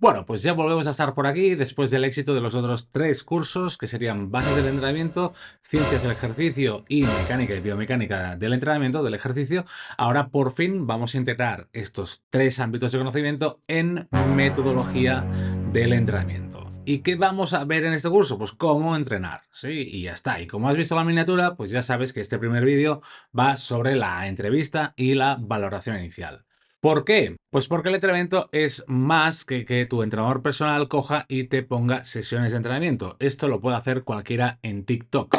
Bueno, pues ya volvemos a estar por aquí después del éxito de los otros tres cursos, que serían bases del entrenamiento, ciencias del ejercicio y mecánica y biomecánica del entrenamiento, del ejercicio. Ahora por fin vamos a integrar estos tres ámbitos de conocimiento en metodología del entrenamiento. ¿Y qué vamos a ver en este curso? Pues cómo entrenar, ¿sí? Y ya está. Y como has visto la miniatura, pues ya sabes que este primer vídeo va sobre la entrevista y la valoración inicial. ¿Por qué? Pues porque el entrenamiento es más que que tu entrenador personal coja y te ponga sesiones de entrenamiento. Esto lo puede hacer cualquiera en TikTok.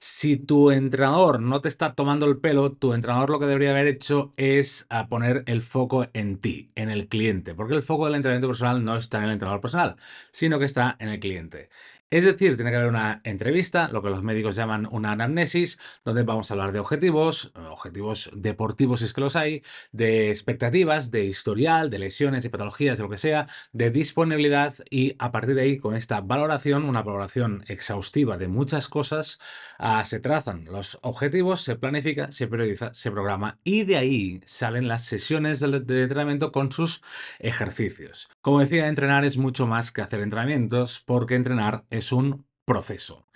Si tu entrenador no te está tomando el pelo, tu entrenador lo que debería haber hecho es a ah, poner el foco en ti, en el cliente, porque el foco del entrenamiento personal no está en el entrenador personal, sino que está en el cliente. Es decir, tiene que haber una entrevista, lo que los médicos llaman una anamnesis, donde vamos a hablar de objetivos, eh, objetivos deportivos si es que los hay, de expectativas, de historial, de lesiones de patologías, de lo que sea, de disponibilidad y a partir de ahí con esta valoración, una valoración exhaustiva de muchas cosas, ah, se trazan los objetivos, se planifica, se periodiza, se programa y de ahí salen las sesiones de entrenamiento con sus ejercicios. Como decía, entrenar es mucho más que hacer entrenamientos, porque entrenar es un proceso.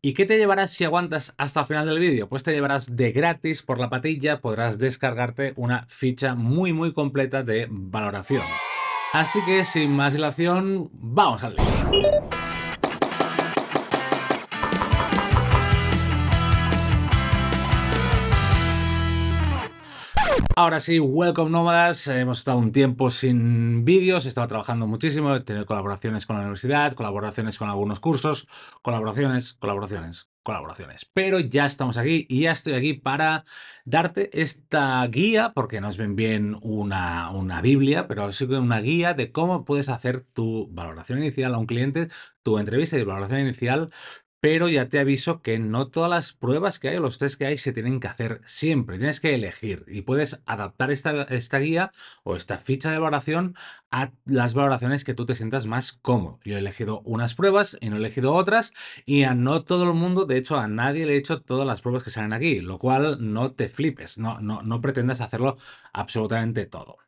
¿Y qué te llevarás si aguantas hasta el final del vídeo? Pues te llevarás de gratis por la patilla, podrás descargarte una ficha muy muy completa de valoración. Así que sin más dilación, vamos al vídeo. Ahora sí, welcome nómadas. Hemos estado un tiempo sin vídeos, he estado trabajando muchísimo, he tenido colaboraciones con la universidad, colaboraciones con algunos cursos, colaboraciones, colaboraciones, colaboraciones. Pero ya estamos aquí y ya estoy aquí para darte esta guía, porque no es bien bien una, una Biblia, pero sí que una guía de cómo puedes hacer tu valoración inicial a un cliente, tu entrevista y valoración inicial pero ya te aviso que no todas las pruebas que hay o los test que hay se tienen que hacer siempre. Tienes que elegir y puedes adaptar esta, esta guía o esta ficha de valoración a las valoraciones que tú te sientas más cómodo. Yo he elegido unas pruebas y no he elegido otras y a no todo el mundo, de hecho a nadie le he hecho todas las pruebas que salen aquí, lo cual no te flipes, no, no, no pretendas hacerlo absolutamente todo.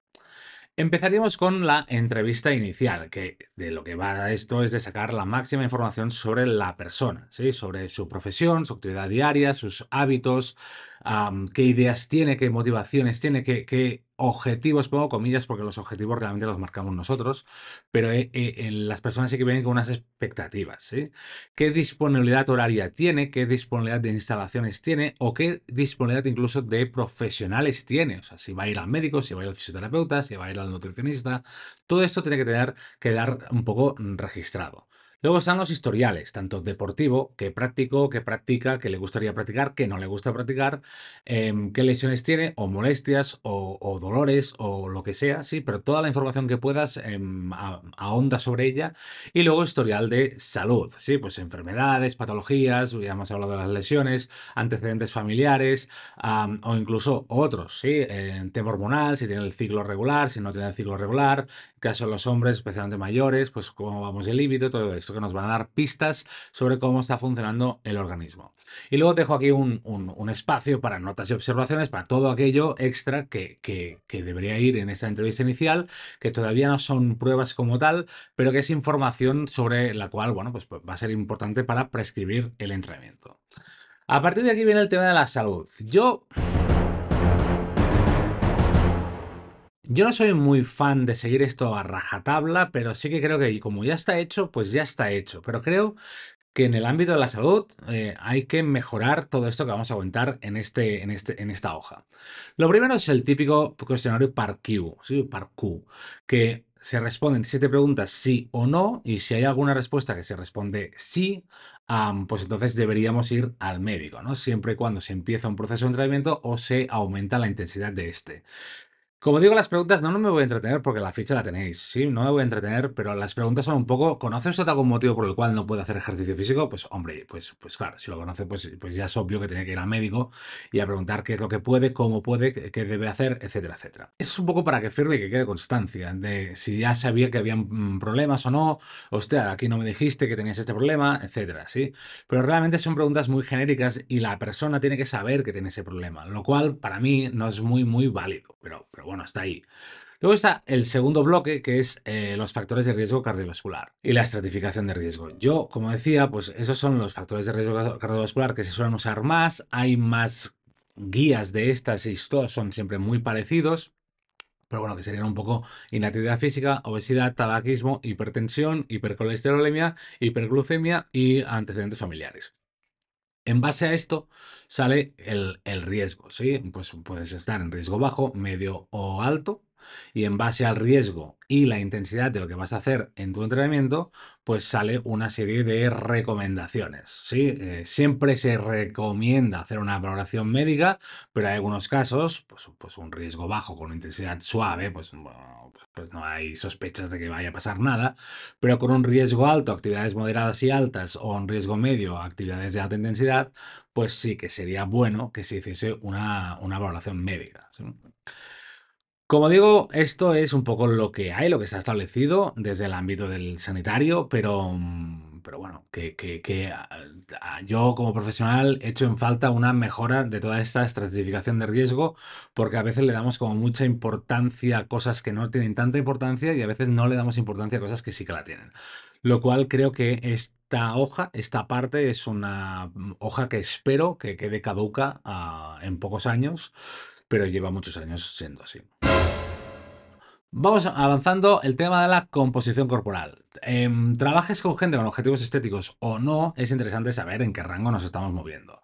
Empezaríamos con la entrevista inicial, que de lo que va esto es de sacar la máxima información sobre la persona, ¿sí? sobre su profesión, su actividad diaria, sus hábitos, qué ideas tiene, qué motivaciones tiene, qué, objetivos, pongo comillas, porque los objetivos realmente los marcamos nosotros, pero eh, eh, las personas sí que vienen con unas expectativas. ¿Qué disponibilidad horaria tiene? ¿Qué disponibilidad de instalaciones tiene? ¿O qué disponibilidad incluso de profesionales tiene? O sea, si va a ir al médico, si va a ir al fisioterapeuta, si va a ir al nutricionista, todo esto tiene que tener que dar un poco registrado. Luego están los historiales, tanto deportivo, que práctico, que practica, que le gustaría practicar, que no le gusta practicar, em, qué lesiones tiene, o molestias, o, dolores, o lo que sea, sí, pero toda la información que puedas em, ahonda sobre ella. Y luego historial de salud, sí, pues enfermedades, patologías, ya hemos hablado de las lesiones, antecedentes familiares, o incluso otros, sí, eh, tema hormonal, si tiene el ciclo regular, si no tiene el ciclo regular, caso de los hombres, especialmente mayores, pues cómo vamos el líbido, todo eso que nos va a dar pistas sobre cómo está funcionando el organismo. Y luego dejo aquí un, un, espacio para notas y observaciones, para todo aquello extra que, que debería ir en esta entrevista inicial, que todavía no son pruebas como tal, pero que es información sobre la cual, bueno, pues, pues va a ser importante para prescribir el entrenamiento. A partir de aquí viene el tema de la salud. Yo Yo no soy muy fan de seguir esto a rajatabla, pero sí que creo que como ya está hecho, pues ya está hecho. Pero creo que en el ámbito de la salud eh, hay que mejorar todo esto que vamos a aguantar en, este, en, este, en esta hoja. Lo primero es el típico cuestionario PARQ, ¿sí? que se responden siete preguntas sí o no, y si hay alguna respuesta que se responde sí, pues entonces deberíamos ir al médico, ¿no? Siempre y cuando se empieza un proceso de entrenamiento o se aumenta la intensidad de este. Como digo, las preguntas no, no me voy a entretener porque la ficha la tenéis, sí, no me voy a entretener, pero las preguntas son un poco, ¿conoce usted algún motivo por el cual no puede hacer ejercicio físico? Pues hombre, pues, pues claro, si lo conoce, pues, pues ya es obvio que tiene que ir al médico y a preguntar qué es lo que puede, cómo puede, qué debe hacer, etcétera, etcétera. Es un poco para que firme y que quede constancia de si ya sabía que habían mm, problemas o no, hostia, aquí no me dijiste que tenías este problema, etcétera, sí. Pero realmente son preguntas muy genéricas y la persona tiene que saber que tiene ese problema, lo cual para mí no es muy, muy válido, pero, pero bueno, está ahí. Luego está el segundo bloque, que es eh, los factores de riesgo cardiovascular y la estratificación de riesgo. Yo, como decía, pues esos son los factores de riesgo cardiovascular que se suelen usar más. Hay más guías de estas y son siempre muy parecidos. Pero bueno, que serían un poco inactividad física, obesidad, tabaquismo, hipertensión, hipercolesterolemia, hiperglucemia y antecedentes familiares. En base a esto sale el, el riesgo, ¿sí? Pues puedes estar en riesgo bajo, medio o alto, y en base al riesgo y la intensidad de lo que vas a hacer en tu entrenamiento, pues sale una serie de recomendaciones. ¿sí? Eh, siempre se recomienda hacer una valoración médica, pero hay algunos casos, pues, pues un riesgo bajo con intensidad suave, pues, pues no hay sospechas de que vaya a pasar nada, pero con un riesgo alto, actividades moderadas y altas, o un riesgo medio, actividades de alta intensidad, pues sí que sería bueno que se hiciese una, valoración médica. Como digo, esto es un poco lo que hay, lo que se ha establecido desde el ámbito del sanitario, pero, mm, pero bueno, que, ah, ah, yo como profesional he hecho en falta una mejora de toda esta estratificación de riesgo, porque a veces le damos como mucha importancia a cosas que no tienen tanta importancia y a veces no le damos importancia a cosas que sí que la tienen lo cual creo que esta hoja, esta parte es una mm, hoja que espero que quede caduca ah, en pocos años, pero lleva muchos años siendo así. Vamos avanzando el tema de la composición corporal. Em, trabajes con gente con objetivos estéticos o no, es interesante saber en qué rango nos estamos moviendo.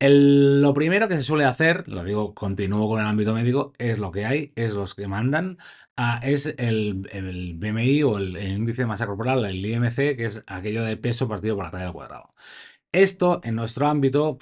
lo primero que se suele hacer, lo digo, continúo con el ámbito médico, es lo que hay, es los que mandan, ah, es el, BMI o el, índice de masa corporal, el IMC, que es aquello de peso partido por la talla al cuadrado. Esto en nuestro ámbito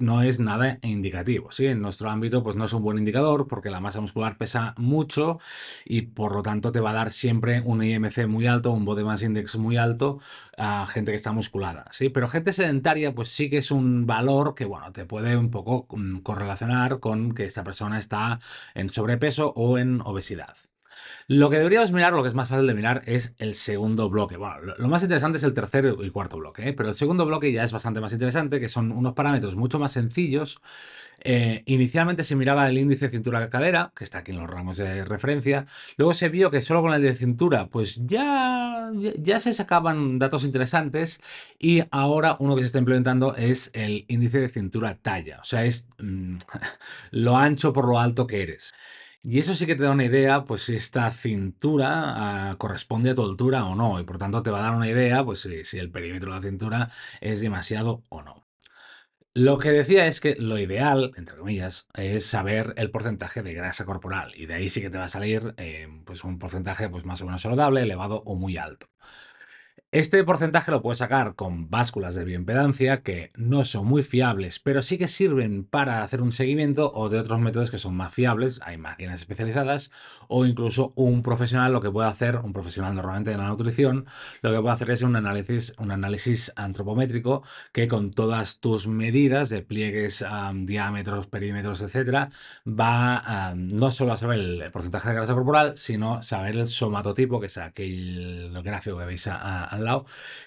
no es nada indicativo. ¿sí? En nuestro ámbito pues no es un buen indicador porque la masa muscular pesa mucho y por lo tanto te va a dar siempre un IMC muy alto, un body mass index muy alto a gente que está musculada. ¿sí? Pero gente sedentaria pues sí que es un valor que bueno, te puede un poco mm, correlacionar con que esta persona está en sobrepeso o en obesidad. Lo que deberíamos mirar, lo que es más fácil de mirar, es el segundo bloque. Bueno, lo, más interesante es el tercer y cuarto bloque, ¿eh? pero el segundo bloque ya es bastante más interesante, que son unos parámetros mucho más sencillos. Eh, inicialmente se miraba el índice de cintura-cadera, que está aquí en los ramos de referencia. Luego se vio que solo con el de cintura, pues ya, ya se sacaban datos interesantes. Y ahora uno que se está implementando es el índice de cintura-talla. O sea, es mm, lo ancho por lo alto que eres. Y eso sí que te da una idea, pues si esta cintura ah, corresponde a tu altura o no, y por tanto te va a dar una idea, pues si, el perímetro de la cintura es demasiado o no. Lo que decía es que lo ideal, entre comillas, es saber el porcentaje de grasa corporal y de ahí sí que te va a salir eh, pues un porcentaje pues más o menos saludable, elevado o muy alto. Este porcentaje lo puedes sacar con básculas de bioimpedancia que no son muy fiables, pero sí que sirven para hacer un seguimiento o de otros métodos que son más fiables, hay máquinas especializadas o incluso un profesional lo que puede hacer, un profesional normalmente de la nutrición, lo que puede hacer es un análisis, un análisis antropométrico que con todas tus medidas de pliegues, diámetros, perímetros, etcétera, va no solo a saber el porcentaje de grasa corporal, sino saber el somatotipo, que es aquel gráfico que veis a, a lado,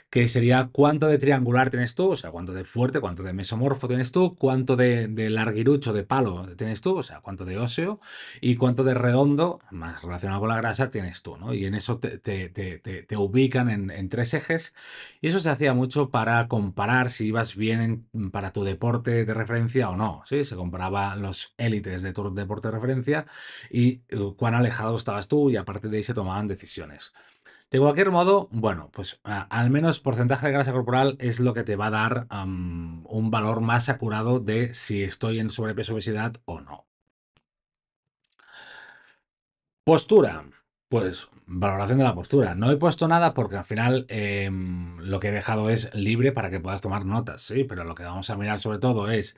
que sería cuánto de triangular tienes tú, o sea, cuánto de fuerte, cuánto de mesomorfo tienes tú, cuánto de, larguirucho, de palo tienes tú, o sea, cuánto de óseo y cuánto de redondo, más relacionado con la grasa, tienes tú, ¿no? Y en eso te, te, te, ubican en, tres ejes y eso se hacía mucho para comparar si ibas bien para tu deporte de referencia o no, ¿sí? Se comparaba los élites de tu deporte de referencia y eh, cuán alejado estabas tú y aparte de ahí se tomaban decisiones. De cualquier modo, bueno, pues al menos porcentaje de grasa corporal es lo que te va a dar un valor más acurado de si estoy en sobrepeso obesidad o no. Postura. Pues valoración de la postura. No he puesto nada porque al final em, lo que he dejado es libre para que puedas tomar notas, ¿sí? Pero lo que vamos a mirar sobre todo es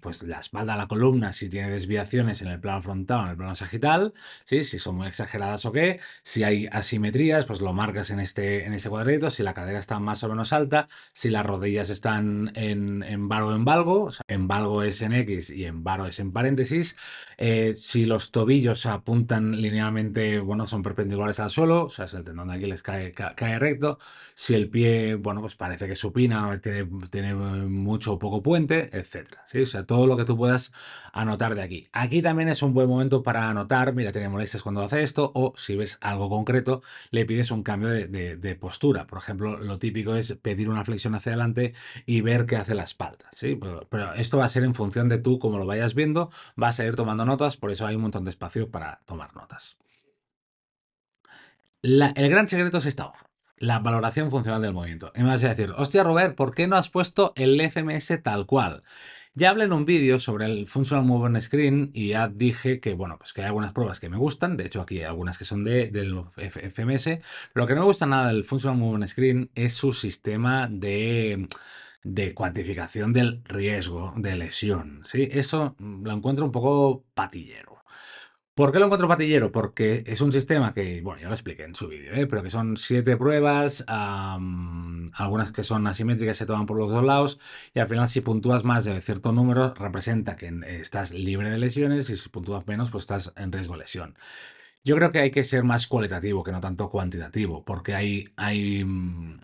pues la espalda, la columna, si tiene desviaciones en el plano frontal o en el plano sagital, ¿sí? si son muy exageradas o qué, si hay asimetrías, pues lo marcas en este, en ese cuadrito, si la cadera está más o menos alta, si las rodillas están en, en varo o en valgo, en valgo es en X y en varo es en paréntesis, eh, si los tobillos apuntan linealmente, bueno, son perpendiculares al suelo, o sea, si el tendón de Aquiles cae, cae, recto, si el pie, bueno, pues parece que supina, tiene, tiene eh, mucho o poco puente, etc. O sea, todo lo que tú puedas anotar de aquí. Aquí también es un buen momento para anotar, mira, te molestas cuando hace esto, o si ves algo concreto, le pides un cambio de, postura. Por ejemplo, lo típico es pedir una flexión hacia adelante y ver qué hace la espalda. ¿sí? Pero, esto va a ser en función de tú, como lo vayas viendo, vas a ir tomando notas, por eso hay un montón de espacio para tomar notas. el gran secreto es esta hoja la valoración funcional del movimiento. Y me vas a decir, hostia Robert, ¿por qué no has puesto el FMS tal cual? Ya hablé en un vídeo sobre el Functional Movement Screen y ya dije que, bueno, pues que hay algunas pruebas que me gustan, de hecho aquí hay algunas que son de, del FMS. Lo que no me gusta nada del Functional Move Screen es su sistema de de cuantificación del riesgo de lesión. ¿sí? Eso mm, lo encuentro un poco patillero. ¿Por qué lo encuentro patillero? Porque es un sistema que, bueno, ya lo expliqué en su vídeo, ¿eh? pero que son siete pruebas, algunas que son asimétricas se toman por los dos lados, y al final si puntúas más de cierto número, representa que estás libre de lesiones, y si puntúas menos, pues estás en riesgo de lesión. Yo creo que hay que ser más cualitativo que no tanto cuantitativo, porque hay, hay mm,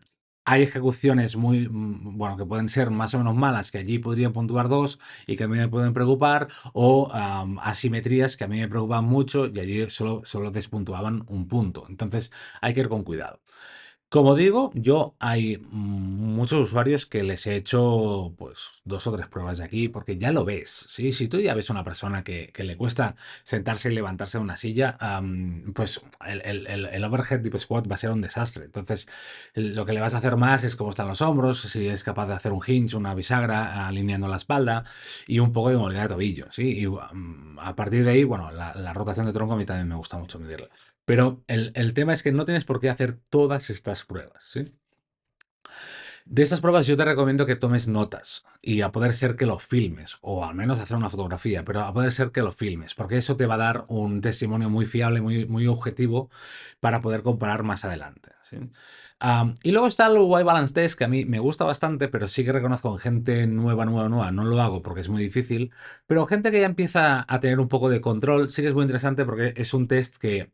hay ejecuciones muy, mm, bueno, que pueden ser más o menos malas, que allí podrían puntuar dos y que a mí me pueden preocupar, o asimetrías que a mí me preocupan mucho y allí solo, solo despuntuaban un punto. Entonces hay que ir con cuidado. Como digo, yo hay muchos usuarios que les he hecho pues dos o tres pruebas de aquí porque ya lo ves, ¿sí? Si tú ya ves una persona que, le cuesta sentarse y levantarse de una silla, pues el, overhead deep squat va a ser un desastre. Entonces, lo que le vas a hacer más es cómo están los hombros, si es capaz de hacer un hinge, una bisagra, alineando la espalda y un poco de movilidad de tobillo, Y a partir de ahí, bueno, la, la rotación de tronco a mí también me gusta mucho medirla. Pero el, el, tema es que no tienes por qué hacer todas estas pruebas. ¿sí? De estas pruebas yo te recomiendo que tomes notas y a poder ser que lo filmes, o al menos hacer una fotografía, pero a poder ser que lo filmes, porque eso te va a dar un testimonio muy fiable, muy, muy objetivo para poder comparar más adelante. y luego está el White Balance Test, que a mí me gusta bastante, pero sí que reconozco gente nueva, nueva, nueva, no lo hago porque es muy difícil, pero gente que ya empieza a tener un poco de control, sí que es muy interesante porque es un test que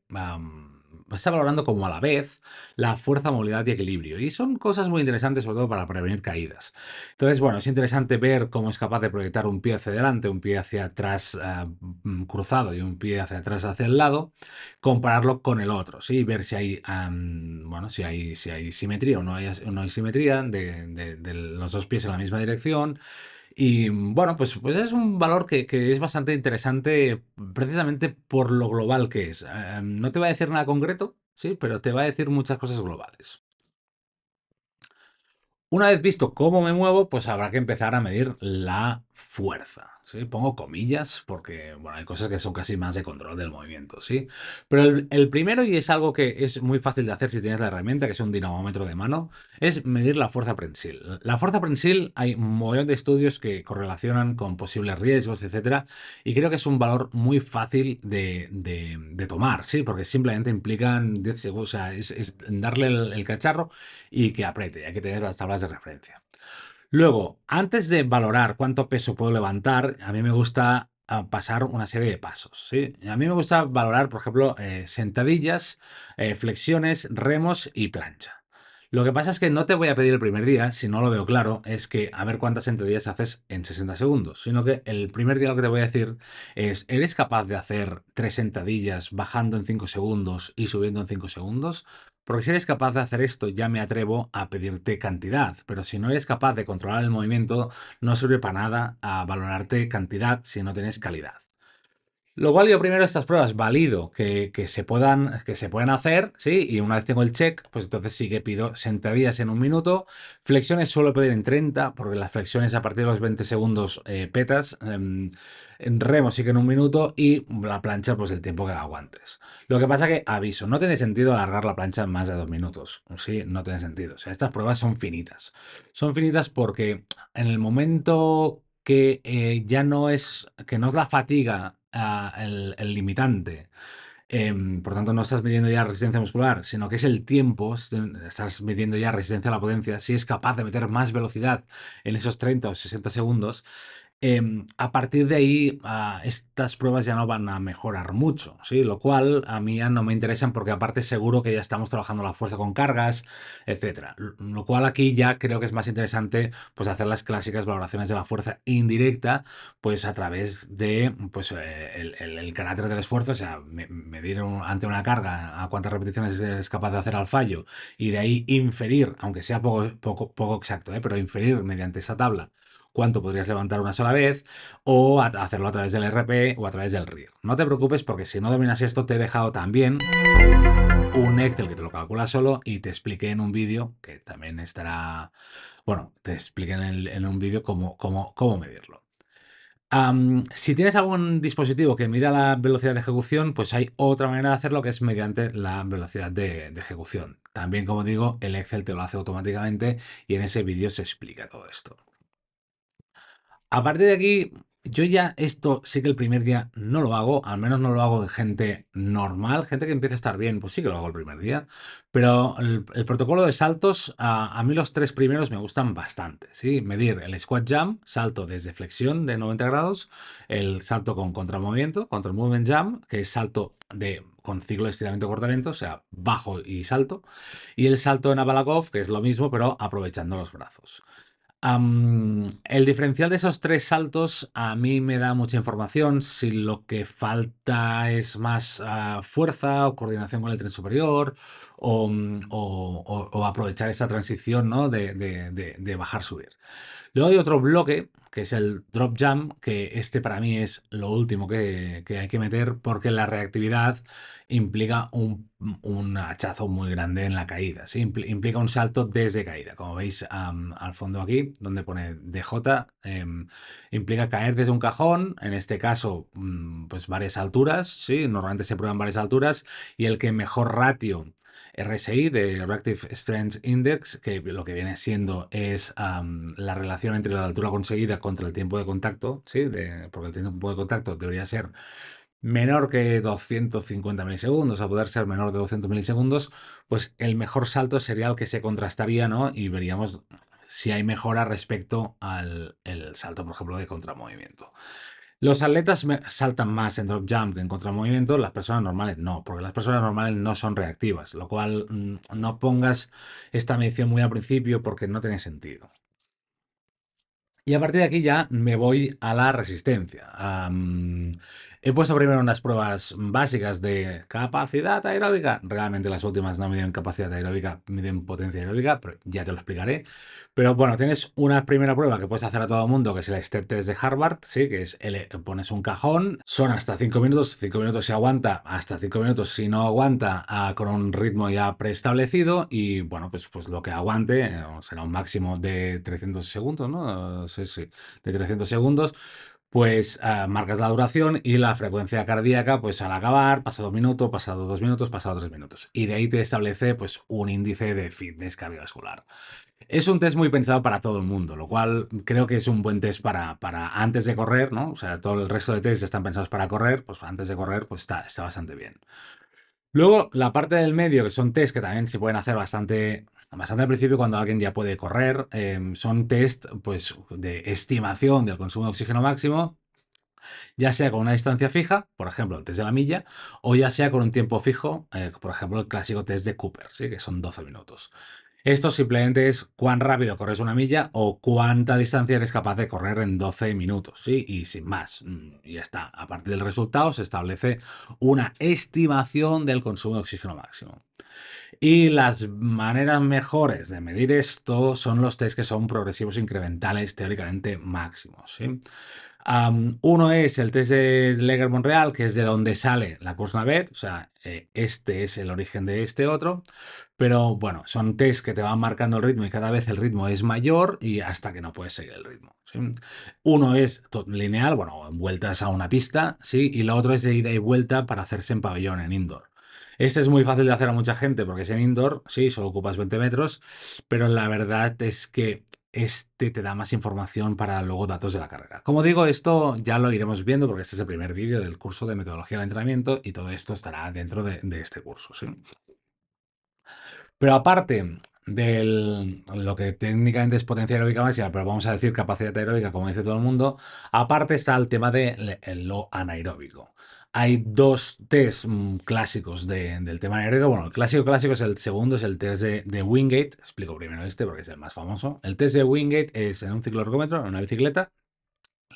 está valorando como a la vez la fuerza, movilidad y equilibrio. Y son cosas muy interesantes, sobre todo para prevenir caídas. Entonces, bueno, es interesante ver cómo es capaz de proyectar un pie hacia adelante, un pie hacia atrás eh, mm, cruzado y un pie hacia atrás hacia el lado, compararlo con el otro, ¿sí? Ver si hay, bueno, si hay, si hay simetría o no hay, simetría de los dos pies en la misma dirección. Y bueno, pues, pues es un valor que, es bastante interesante precisamente por lo global que es. Eh, no te va a decir nada concreto, sí, pero te va a decir muchas cosas globales. Una vez visto cómo me muevo, pues habrá que empezar a medir la fuerza. Pongo comillas porque, bueno, hay cosas que son casi más de control del movimiento, ¿sí? Pero el, primero, y es algo que es muy fácil de hacer si tienes la herramienta, que es un dinamómetro de mano, es medir la fuerza prensil. La fuerza prensil, hay un montón de estudios que correlacionan con posibles riesgos, etcétera, y creo que es un valor muy fácil de, tomar, ¿sí? Porque simplemente implican o sea, es, darle el, el cacharro y que apriete, hay que tener las tablas de referencia. Luego, antes de valorar cuánto peso puedo levantar, a mí me gusta ah, pasar una serie de pasos. ¿sí? A mí me gusta valorar, por ejemplo, eh, sentadillas, eh, flexiones, remos y plancha. Lo que pasa es que no te voy a pedir el primer día, si no lo veo claro, es que a ver cuántas sentadillas haces en 60 segundos, sino que el primer día lo que te voy a decir es, ¿eres capaz de hacer tres sentadillas bajando en 5 segundos y subiendo en 5 segundos? Porque si eres capaz de hacer esto, ya me atrevo a pedirte cantidad, pero si no eres capaz de controlar el movimiento, no sirve para nada a valorarte cantidad si no tienes calidad. Lo yo primero estas pruebas, valido que, que, se puedan, que se pueden hacer, ¿sí? Y una vez tengo el check, pues entonces sí que pido sentadillas en un minuto. Flexiones suelo pedir en 30, porque las flexiones a partir de los 20 segundos eh, petas. Em, en remo sí que en un minuto y la plancha pues el tiempo que aguantes. Lo que pasa que, aviso, no tiene sentido alargar la plancha en más de dos minutos. Sí, no tiene sentido. O sea, estas pruebas son finitas. Son finitas porque en el momento que eh, ya no es, que no es la fatiga el, limitante. Em, por tanto, no estás midiendo ya resistencia muscular, sino que es el tiempo, estás midiendo ya resistencia a la potencia, si es capaz de meter más velocidad en esos 30 o 60 segundos, Em, a partir de ahí, ah, estas pruebas ya no van a mejorar mucho, ¿sí? Lo cual a mí ya no me interesan porque aparte seguro que ya estamos trabajando la fuerza con cargas, etc. Lo cual aquí ya creo que es más interesante pues hacer las clásicas valoraciones de la fuerza indirecta pues a través de pues eh, el, carácter del esfuerzo, o sea, medir ante una carga a cuántas repeticiones es capaz de hacer al fallo y de ahí inferir, aunque sea poco, exacto, ¿eh? pero inferir mediante esta tabla cuánto podrías levantar una sola vez, o hacerlo a través del RP o a través del RIR. No te preocupes porque si no dominas esto te he dejado también un Excel que te lo calcula solo y te expliqué en un vídeo, que también estará, bueno, te expliqué en, un vídeo cómo, cómo, cómo medirlo. si tienes algún dispositivo que mida la velocidad de ejecución, pues hay otra manera de hacerlo que es mediante la velocidad de, de ejecución. También, como digo, el Excel te lo hace automáticamente y en ese vídeo se explica todo esto. A partir de aquí, yo ya esto sí que el primer día no lo hago, al menos no lo hago en gente normal, gente que empieza a estar bien, pues sí que lo hago el primer día, pero el, protocolo de saltos, a, mí los tres primeros me gustan bastante, ¿sí? Medir el squat jump, salto desde flexión de 90 grados, el salto con contramovimiento, control movement jump, que es salto de con ciclo de estiramiento cortamiento, o sea, bajo y salto, y el salto en Abalakov, que es lo mismo, pero aprovechando los brazos el diferencial de esos tres saltos a mí me da mucha información si lo que falta es más ah, fuerza o coordinación con el tren superior o, mm, aprovechar esta transición ¿no? de, de bajar-subir. Luego hay otro bloque que es el drop jump, que este para mí es lo último que, hay que meter porque la reactividad implica un, hachazo muy grande en la caída, implica un salto desde caída. Como veis al fondo aquí, donde pone DJ, em, implica caer desde un cajón, en este caso, mm, pues varias alturas, ¿sí? normalmente se prueban varias alturas, y el que mejor ratio RSI, de Reactive Strength Index, que lo que viene siendo es la relación entre la altura conseguida contra el tiempo de contacto, ¿sí? De, porque el tiempo de contacto debería ser menor que 250 milisegundos, a poder ser menor de 200 milisegundos, pues el mejor salto sería el que se contrastaría, ¿no? Y veríamos si hay mejora respecto al salto, por ejemplo, de contramovimiento. Los atletas saltan más en drop jump que en movimiento. las personas normales no, porque las personas normales no son reactivas, lo cual mm, no pongas esta medición muy al principio porque no tiene sentido. Y a partir de aquí ya me voy a la resistencia. He eh, puesto primero unas pruebas básicas de capacidad aeróbica. Realmente las últimas no miden capacidad aeróbica, miden potencia aeróbica, pero ya te lo explicaré. Pero bueno, tienes una primera prueba que puedes hacer a todo el mundo, que es el Step 3 de Harvard, ¿sí? que es el, eh, pones un cajón, son hasta 5 minutos, 5 minutos si aguanta, hasta 5 minutos si no aguanta, ah, con un ritmo ya preestablecido y bueno, pues, pues lo que aguante eh, será un máximo de 300 segundos, ¿no? Sí, sí, de 300 segundos pues ah, marcas la duración y la frecuencia cardíaca, pues al acabar, pasado un minuto, pasado dos minutos, pasado tres minutos. Y de ahí te establece pues un índice de fitness cardiovascular. Es un test muy pensado para todo el mundo, lo cual creo que es un buen test para, para antes de correr, ¿no? O sea, todo el resto de tests están pensados para correr, pues antes de correr, pues está, está bastante bien. Luego, la parte del medio, que son test que también se pueden hacer bastante, al principio cuando alguien ya puede correr, em, son test pues, de estimación del consumo de oxígeno máximo, ya sea con una distancia fija, por ejemplo, el de la milla, o ya sea con un tiempo fijo, eh, por ejemplo, el clásico test de Cooper, ¿sí? que son 12 minutos. Esto simplemente es cuán rápido corres una milla o cuánta distancia eres capaz de correr en 12 minutos, ¿sí? Y sin más, y mm, ya está. A partir del resultado se establece una estimación del consumo de oxígeno máximo. Y las maneras mejores de medir esto son los test que son progresivos incrementales teóricamente máximos, uno es el test de Leger-Monreal, que es de donde sale la Kurznavet, o sea, eh, este es el origen de este otro, pero bueno, son test que te van marcando el ritmo y cada vez el ritmo es mayor y hasta que no puedes seguir el ritmo. Uno es lineal, bueno, en vueltas a una pista, sí, y lo otro es de ida y vuelta para hacerse en pabellón, en indoor. Este es muy fácil de hacer a mucha gente porque es en indoor, sí, solo ocupas 20 metros, pero la verdad es que este te da más información para luego datos de la carrera. Como digo, esto ya lo iremos viendo porque este es el primer vídeo del curso de metodología del entrenamiento y todo esto estará dentro de, este curso. Pero aparte de lo que técnicamente es potencia aeróbica máxima, pero vamos a decir capacidad aeróbica, como dice todo el mundo, aparte está el tema de lo anaeróbico hay dos test mm, clásicos del tema aeróbico. Bueno, el clásico clásico es el segundo, es el test de, Wingate. Explico primero este porque es el más famoso. El test de Wingate es en un ciclorgómetro, en una bicicleta,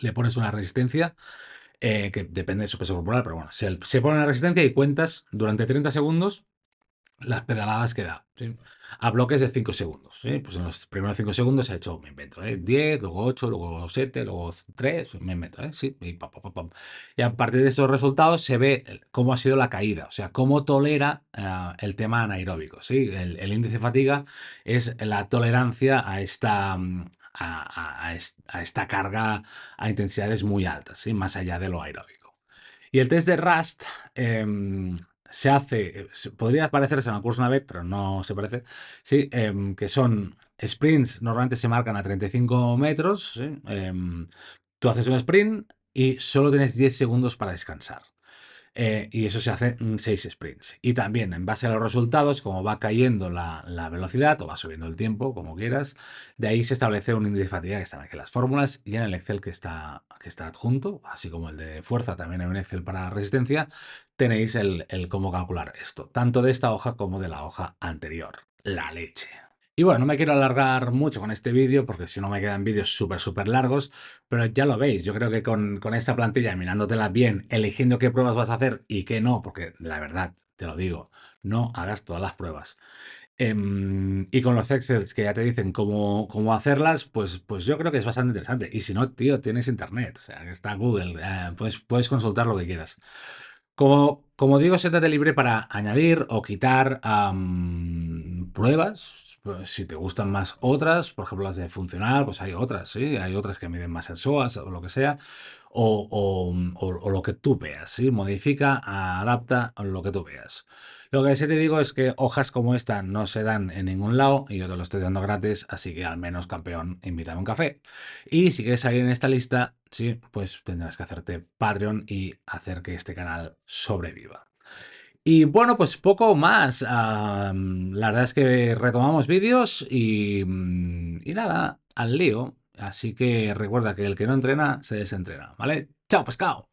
le pones una resistencia, eh, que depende de su peso corporal, pero bueno, se, se pone una resistencia y cuentas durante 30 segundos las pedaladas que da, a bloques de 5 segundos. ¿eh? Pues en los primeros 5 segundos se ha hecho, me invento, 10, ¿eh? luego 8, luego 7, luego 3, me invento, ¿eh? y, a partir de esos resultados se ve cómo ha sido la caída, o sea, cómo tolera el tema anaeróbico. ¿sí? El, índice de fatiga es la tolerancia a esta, mm, a, esta carga a intensidades muy altas, ¿sí? más allá de lo aeróbico. Y el test de Rust em, se hace, eh, podría parecerse a un curso una vez, pero no se parece, sí, em, que son sprints, normalmente se marcan a 35 metros, em, tú haces un sprint y solo tienes 10 segundos para descansar. Eh, y eso se hace en 6 sprints. Y también en base a los resultados, como va cayendo la, velocidad o va subiendo el tiempo, como quieras, de ahí se establece un índice de fatiga que están aquí las fórmulas y en el Excel que está, que está adjunto, así como el de fuerza, también hay un Excel para resistencia, tenéis el, el cómo calcular esto, tanto de esta hoja como de la hoja anterior. La leche. Y bueno, no me quiero alargar mucho con este vídeo porque si no me quedan vídeos súper, súper largos, pero ya lo veis, yo creo que con, esta plantilla, mirándotela bien, eligiendo qué pruebas vas a hacer y qué no, porque la verdad, te lo digo, no hagas todas las pruebas. Em, y con los Excel que ya te dicen cómo, cómo hacerlas, pues, pues yo creo que es bastante interesante. Y si no, tío, tienes internet, o sea, está Google, eh, puedes, consultar lo que quieras. Como, como digo, siéntate libre para añadir o quitar pruebas, pues, si te gustan más otras, por ejemplo las de funcional, pues hay otras, ¿sí? Hay otras que miden más el SOAS o lo que sea, o, lo que tú veas, ¿sí? Modifica, adapta lo que tú veas. Lo que sí te digo es que hojas como esta no se dan en ningún lado y yo te lo estoy dando gratis, así que al menos, campeón, invítame un café. Y si quieres salir en esta lista, sí, pues tendrás que hacerte Patreon y hacer que este canal sobreviva. Y bueno, pues poco más. la verdad es que retomamos vídeos mm, y, nada, al lío. Así que recuerda que el que no entrena se desentrena, ¿vale? ¡Chao, pescado!